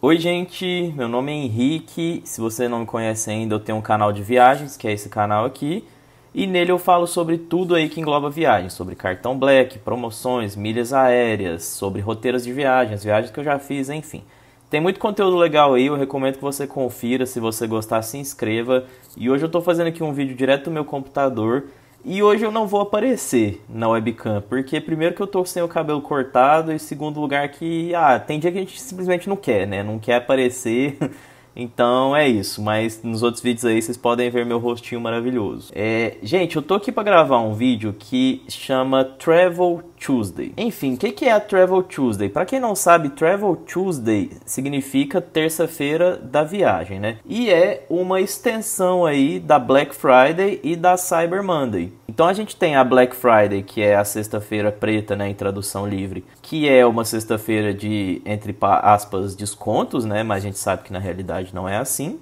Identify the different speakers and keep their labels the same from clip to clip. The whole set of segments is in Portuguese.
Speaker 1: Oi, gente, meu nome é Henrique. Se você não me conhece ainda, eu tenho um canal de viagens, que é esse canal aqui. E nele eu falo sobre tudo aí que engloba viagens, sobre cartão black, promoções, milhas aéreas, sobre roteiros de viagens, viagens que eu já fiz, enfim. Tem muito conteúdo legal aí, eu recomendo que você confira, se você gostar, se inscreva. E hoje eu estou fazendo aqui um vídeo direto do meu computador e hoje eu não vou aparecer na webcam, porque primeiro que eu tô sem o cabelo cortado e segundo lugar que ah, tem dia que a gente simplesmente não quer, né? Não quer aparecer. Então é isso, mas nos outros vídeos aí vocês podem ver meu rostinho maravilhoso. É, gente, eu tô aqui para gravar um vídeo que chama Travel Tuesday. Enfim, o que, que é a Travel Tuesday? Para quem não sabe, Travel Tuesday significa terça-feira da viagem, né? E é uma extensão aí da Black Friday e da Cyber Monday. Então a gente tem a Black Friday, que é a sexta-feira preta, né, em tradução livre, que é uma sexta-feira de entre aspas descontos, né? Mas a gente sabe que na realidade não é assim.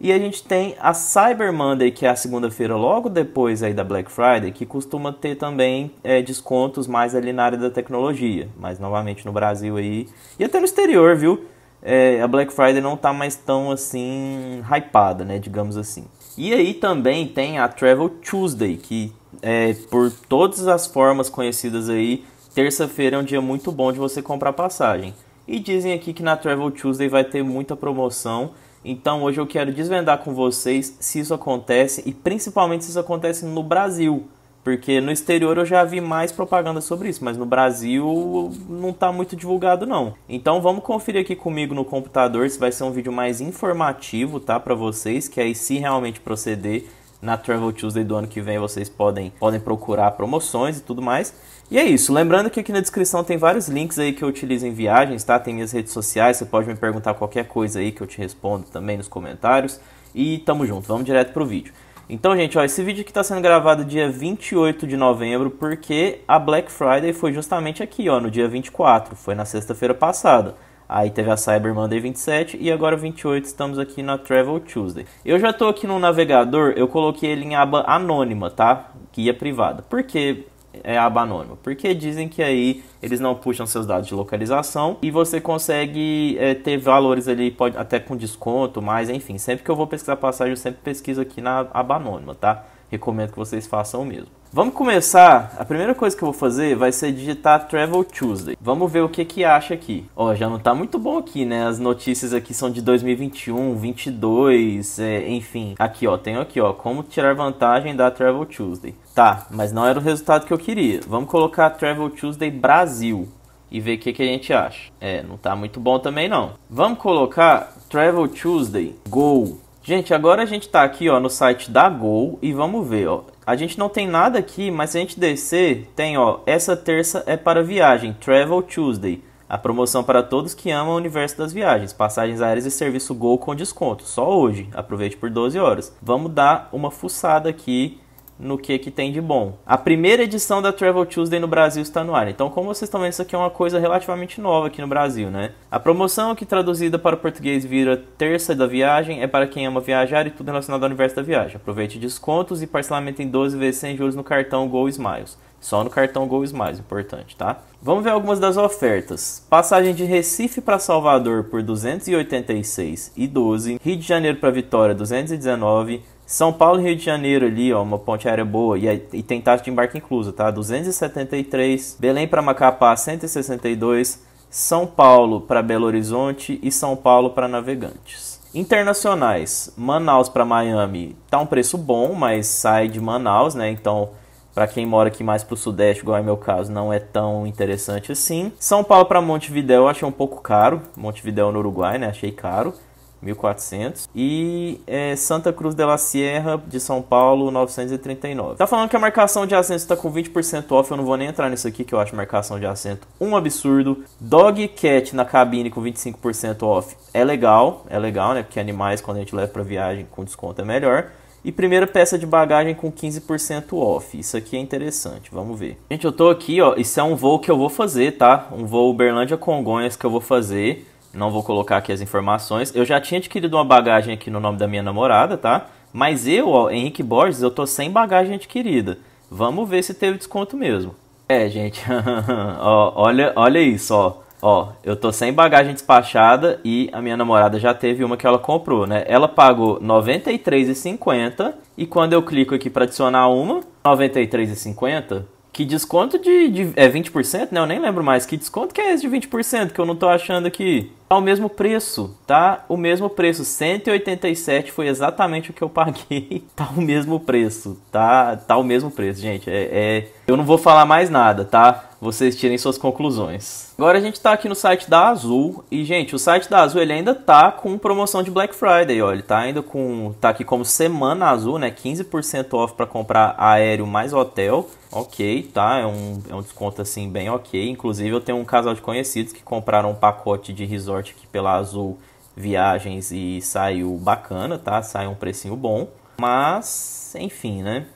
Speaker 1: E a gente tem a Cyber Monday, que é a segunda-feira logo depois aí da Black Friday, que costuma ter também é, descontos mais ali na área da tecnologia, mas novamente no Brasil aí e até no exterior, viu? É, a Black Friday não tá mais tão assim hypada, né, digamos assim. E aí também tem a Travel Tuesday, que é, por todas as formas conhecidas aí, terça-feira é um dia muito bom de você comprar passagem. E dizem aqui que na Travel Tuesday vai ter muita promoção então hoje eu quero desvendar com vocês se isso acontece e principalmente se isso acontece no Brasil, porque no exterior eu já vi mais propaganda sobre isso, mas no Brasil não está muito divulgado não. Então vamos conferir aqui comigo no computador se vai ser um vídeo mais informativo, tá, para vocês, que aí se realmente proceder na Travel Tuesday do ano que vem vocês podem, podem procurar promoções e tudo mais. E é isso. Lembrando que aqui na descrição tem vários links aí que eu utilizo em viagens, tá? Tem minhas redes sociais, você pode me perguntar qualquer coisa aí que eu te respondo também nos comentários. E tamo junto, vamos direto pro vídeo. Então, gente, ó, esse vídeo aqui está sendo gravado dia 28 de novembro, porque a Black Friday foi justamente aqui, ó, no dia 24, foi na sexta-feira passada. Aí teve a Cyber Monday 27 e agora 28 estamos aqui na Travel Tuesday. Eu já estou aqui no navegador, eu coloquei ele em aba anônima, tá? Guia privada. Por que é aba anônima? Porque dizem que aí eles não puxam seus dados de localização e você consegue é, ter valores ali, pode, até com desconto, mas enfim, sempre que eu vou pesquisar passagem, eu sempre pesquiso aqui na aba anônima, tá? Recomendo que vocês façam o mesmo. Vamos começar. A primeira coisa que eu vou fazer vai ser digitar Travel Tuesday. Vamos ver o que que acha aqui. Ó, já não tá muito bom aqui, né? As notícias aqui são de 2021, 22, é, enfim. Aqui, ó, tem aqui, ó, como tirar vantagem da Travel Tuesday. Tá, mas não era o resultado que eu queria. Vamos colocar Travel Tuesday Brasil e ver o que, que a gente acha. É, não tá muito bom também não. Vamos colocar Travel Tuesday Go Gente, agora a gente está aqui ó, no site da Gol e vamos ver. Ó. A gente não tem nada aqui, mas se a gente descer, tem ó, essa terça é para viagem, Travel Tuesday. A promoção para todos que amam o universo das viagens, passagens aéreas e serviço Gol com desconto. Só hoje, aproveite por 12 horas. Vamos dar uma fuçada aqui no que, que tem de bom. A primeira edição da Travel Tuesday no Brasil está no ar. Então, como vocês estão vendo, isso aqui é uma coisa relativamente nova aqui no Brasil, né? A promoção que traduzida para o português vira terça da viagem é para quem ama viajar e tudo relacionado ao universo da viagem. Aproveite descontos e parcelamento em 12 vezes sem juros no cartão Gol Smiles. Só no cartão Gol Mais, importante, tá? Vamos ver algumas das ofertas. Passagem de Recife para Salvador por R$ 286,12. Rio de Janeiro para Vitória 219, São Paulo e Rio de Janeiro ali, ó, uma ponte aérea boa e, e tem taxa de embarque inclusa, tá? 273, Belém para Macapá 162, São Paulo para Belo Horizonte e São Paulo para Navegantes. Internacionais, Manaus para Miami, tá um preço bom, mas sai de Manaus, né? Então para quem mora aqui mais pro sudeste, igual é meu caso, não é tão interessante assim. São Paulo para Montevidéu eu achei um pouco caro. Montevidéu no Uruguai, né? Achei caro. 1400 e é, Santa Cruz de la Sierra de São Paulo 939. Tá falando que a marcação de assento está com 20% off, eu não vou nem entrar nisso aqui que eu acho marcação de assento um absurdo. Dog Cat na cabine com 25% off. É legal, é legal, né? Porque animais quando a gente leva para viagem com desconto é melhor. E primeira peça de bagagem com 15% off. Isso aqui é interessante, vamos ver. Gente, eu tô aqui, ó. Isso é um voo que eu vou fazer, tá? Um voo Uberlândia Congonhas que eu vou fazer. Não vou colocar aqui as informações. Eu já tinha adquirido uma bagagem aqui no nome da minha namorada, tá? Mas eu, ó, Henrique Borges, eu tô sem bagagem adquirida. Vamos ver se teve desconto mesmo. É, gente. ó, olha, olha isso, ó. Ó, eu tô sem bagagem despachada e a minha namorada já teve uma que ela comprou, né? Ela pagou R$ 93,50 e quando eu clico aqui para adicionar uma, R$ 93,50. Que desconto de, de, é 20%, né? Eu nem lembro mais. Que desconto que é esse de 20% que eu não tô achando aqui? Tá o mesmo preço, tá? O mesmo preço. 187 foi exatamente o que eu paguei. Tá o mesmo preço, tá? Tá o mesmo preço, gente. É, é... Eu não vou falar mais nada, tá? vocês tirem suas conclusões. Agora a gente está aqui no site da Azul e gente, o site da Azul ele ainda tá com promoção de Black Friday, ó, ele tá ainda com tá aqui como semana Azul, né? 15% off para comprar aéreo mais hotel. OK, tá? É um, é um desconto assim bem OK. Inclusive eu tenho um casal de conhecidos que compraram um pacote de resort aqui pela Azul Viagens e saiu bacana, tá? Saiu um precinho bom. Mas, enfim, né?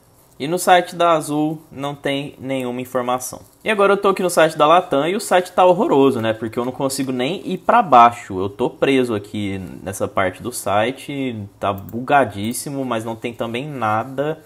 Speaker 1: E no site da Azul não tem nenhuma informação. E agora eu tô aqui no site da Latam e o site tá horroroso, né? Porque eu não consigo nem ir para baixo. Eu tô preso aqui nessa parte do site, tá bugadíssimo, mas não tem também nada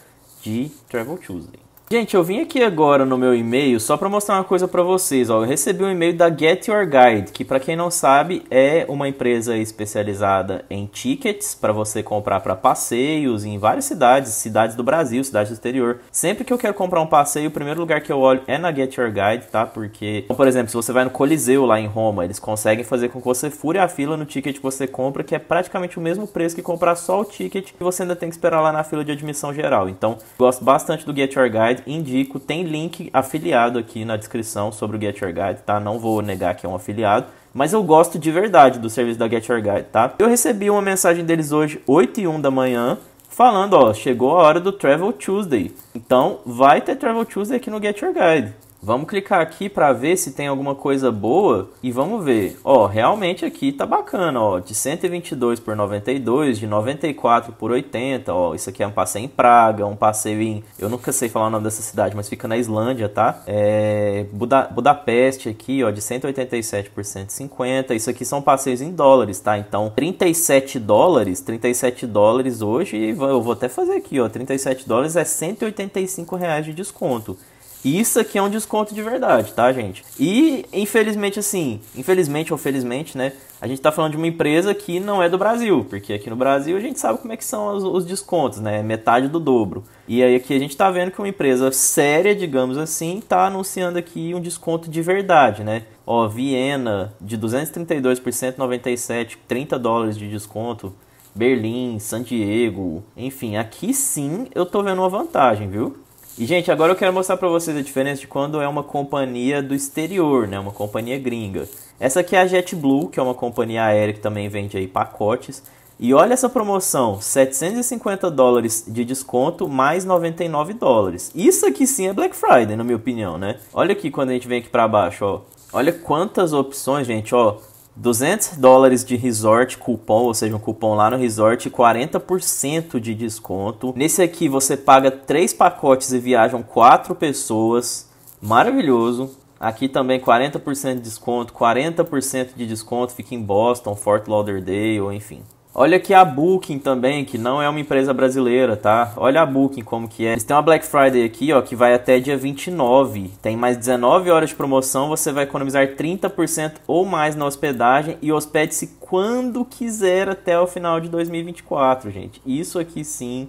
Speaker 1: de Travel Tuesday. Gente, eu vim aqui agora no meu e-mail só para mostrar uma coisa para vocês. Ó. Eu recebi um e-mail da Get Your Guide, que para quem não sabe é uma empresa especializada em tickets para você comprar para passeios em várias cidades, cidades do Brasil, cidades do exterior. Sempre que eu quero comprar um passeio, o primeiro lugar que eu olho é na Get Your Guide, tá? Porque, então, por exemplo, se você vai no Coliseu lá em Roma, eles conseguem fazer com que você fure a fila no ticket que você compra, que é praticamente o mesmo preço que comprar só o ticket e você ainda tem que esperar lá na fila de admissão geral. Então, gosto bastante do Get Your Guide indico. Tem link afiliado aqui na descrição sobre o Get Your Guide, tá? Não vou negar que é um afiliado. Mas eu gosto de verdade do serviço da Get Your Guide, tá? Eu recebi uma mensagem deles hoje, 8 e 1 da manhã, falando, ó, chegou a hora do Travel Tuesday. Então, vai ter Travel Tuesday aqui no Get Your Guide. Vamos clicar aqui para ver se tem alguma coisa boa e vamos ver. Ó, realmente aqui tá bacana, ó, de 122 por 92, de 94 por 80, ó, isso aqui é um passeio em Praga, um passeio em, eu nunca sei falar o nome dessa cidade, mas fica na Islândia, tá? É Buda, Budapeste aqui, ó, de 187 por 150. Isso aqui são passeios em dólares, tá? Então, 37 dólares, 37 dólares hoje, eu vou até fazer aqui, ó, 37 dólares é 185 reais de desconto. Isso aqui é um desconto de verdade, tá, gente? E, infelizmente, assim, infelizmente ou felizmente, né? A gente está falando de uma empresa que não é do Brasil, porque aqui no Brasil a gente sabe como é que são os, os descontos, né? É metade do dobro. E aí aqui a gente está vendo que uma empresa séria, digamos assim, tá anunciando aqui um desconto de verdade, né? Ó, Viena de 232 por 197, 30 dólares de desconto. Berlim, San Diego, enfim, aqui sim eu tô vendo uma vantagem, viu? E, gente, agora eu quero mostrar para vocês a diferença de quando é uma companhia do exterior, né? Uma companhia gringa. Essa aqui é a JetBlue, que é uma companhia aérea que também vende aí pacotes. E olha essa promoção, 750 dólares de desconto mais 99 dólares. Isso aqui sim é Black Friday, na minha opinião, né? Olha aqui quando a gente vem aqui para baixo, ó. Olha quantas opções, gente, ó. 200 dólares de resort cupom, ou seja, um cupom lá no resort, 40% de desconto. Nesse aqui você paga 3 pacotes e viajam 4 pessoas. Maravilhoso. Aqui também 40% de desconto, 40% de desconto, fica em Boston, Fort Lauderdale, enfim. Olha aqui a Booking também, que não é uma empresa brasileira, tá? Olha a Booking como que é. Eles têm uma Black Friday aqui, ó, que vai até dia 29. Tem mais 19 horas de promoção, você vai economizar 30% ou mais na hospedagem e hospede-se quando quiser até o final de 2024, gente. Isso aqui sim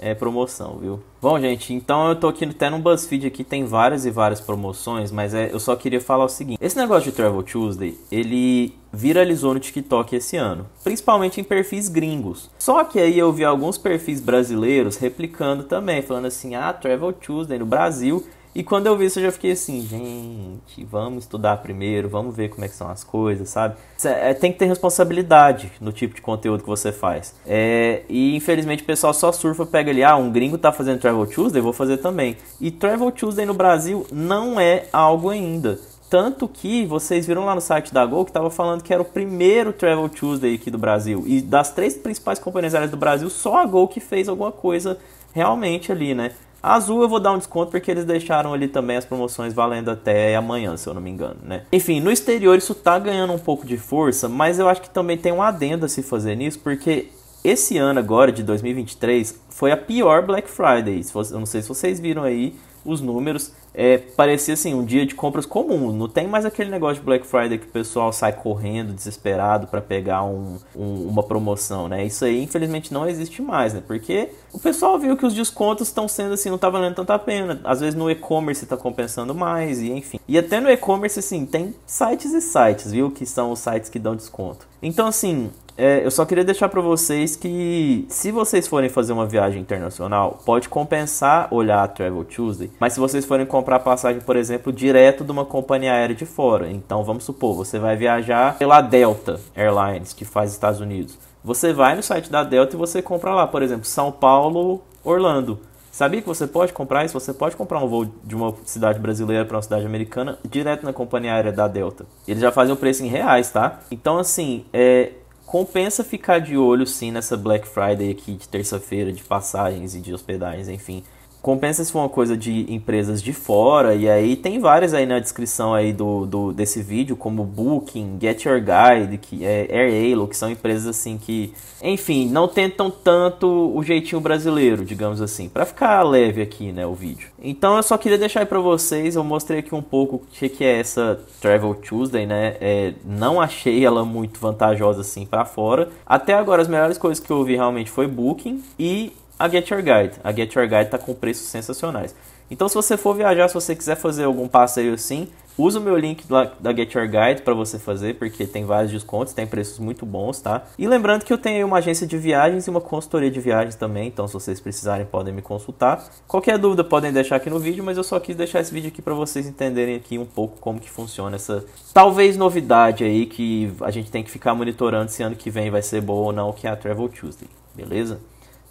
Speaker 1: é, promoção, viu? Bom, gente, então eu tô aqui até no BuzzFeed aqui, tem várias e várias promoções, mas é, eu só queria falar o seguinte. Esse negócio de Travel Tuesday, ele viralizou no TikTok esse ano, principalmente em perfis gringos. Só que aí eu vi alguns perfis brasileiros replicando também, falando assim, ah, Travel Tuesday no Brasil... E quando eu vi isso, eu já fiquei assim, gente, vamos estudar primeiro, vamos ver como é que são as coisas, sabe? É, é, tem que ter responsabilidade no tipo de conteúdo que você faz. É, e infelizmente o pessoal só surfa, pega ali, ah, um gringo tá fazendo Travel Tuesday, vou fazer também. E Travel Tuesday no Brasil não é algo ainda. Tanto que vocês viram lá no site da Gol que estava falando que era o primeiro Travel Tuesday aqui do Brasil. E das três principais companhias aéreas do Brasil, só a Gol que fez alguma coisa realmente ali, né? A Azul eu vou dar um desconto porque eles deixaram ali também as promoções valendo até amanhã, se eu não me engano, né? Enfim, no exterior isso tá ganhando um pouco de força, mas eu acho que também tem um adendo a se fazer nisso, porque esse ano agora, de 2023, foi a pior Black Friday. Eu não sei se vocês viram aí os números é, parecia assim um dia de compras comum. Não tem mais aquele negócio de Black Friday que o pessoal sai correndo desesperado para pegar um, um, uma promoção, né? Isso aí infelizmente não existe mais, né? Porque o pessoal viu que os descontos estão sendo assim, não tá valendo tanta pena. Às vezes no e-commerce tá compensando mais e enfim. E até no e-commerce assim, tem sites e sites, viu, que são os sites que dão desconto. Então assim, é, eu só queria deixar para vocês que se vocês forem fazer uma viagem internacional, pode compensar olhar a Travel Tuesday, mas se vocês forem comprar passagem, por exemplo, direto de uma companhia aérea de fora, então vamos supor, você vai viajar pela Delta Airlines, que faz Estados Unidos. Você vai no site da Delta e você compra lá, por exemplo, São Paulo, Orlando. Sabia que você pode comprar isso? Você pode comprar um voo de uma cidade brasileira para uma cidade americana direto na companhia aérea da Delta. Eles já fazem o preço em reais, tá? Então, assim, é, compensa ficar de olho sim nessa Black Friday aqui de terça-feira de passagens e de hospedagens, enfim. Compensa se for uma coisa de empresas de fora, e aí tem várias aí na descrição aí do, do desse vídeo, como Booking, Get Your Guide, que é Airelo, que são empresas assim que, enfim, não tentam tanto o jeitinho brasileiro, digamos assim, para ficar leve aqui, né, o vídeo. Então eu só queria deixar aí para vocês, eu mostrei aqui um pouco o que, que é essa Travel Tuesday, né? É, não achei ela muito vantajosa assim para fora. Até agora as melhores coisas que eu vi realmente foi Booking e a Get Your Guide. A Get Your Guide está com preços sensacionais. Então, se você for viajar, se você quiser fazer algum passeio assim, usa o meu link da Get Your Guide para você fazer, porque tem vários descontos, tem preços muito bons, tá? E lembrando que eu tenho uma agência de viagens e uma consultoria de viagens também, então se vocês precisarem podem me consultar. Qualquer dúvida podem deixar aqui no vídeo, mas eu só quis deixar esse vídeo aqui para vocês entenderem aqui um pouco como que funciona essa talvez novidade aí que a gente tem que ficar monitorando se ano que vem vai ser boa ou não, que é a Travel Tuesday, beleza?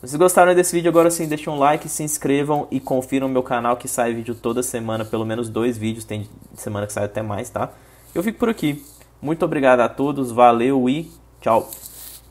Speaker 1: Vocês gostaram desse vídeo? Agora sim, deixem um like, se inscrevam e confiram o meu canal que sai vídeo toda semana, pelo menos dois vídeos, tem semana que sai até mais, tá? Eu fico por aqui. Muito obrigado a todos, valeu e tchau!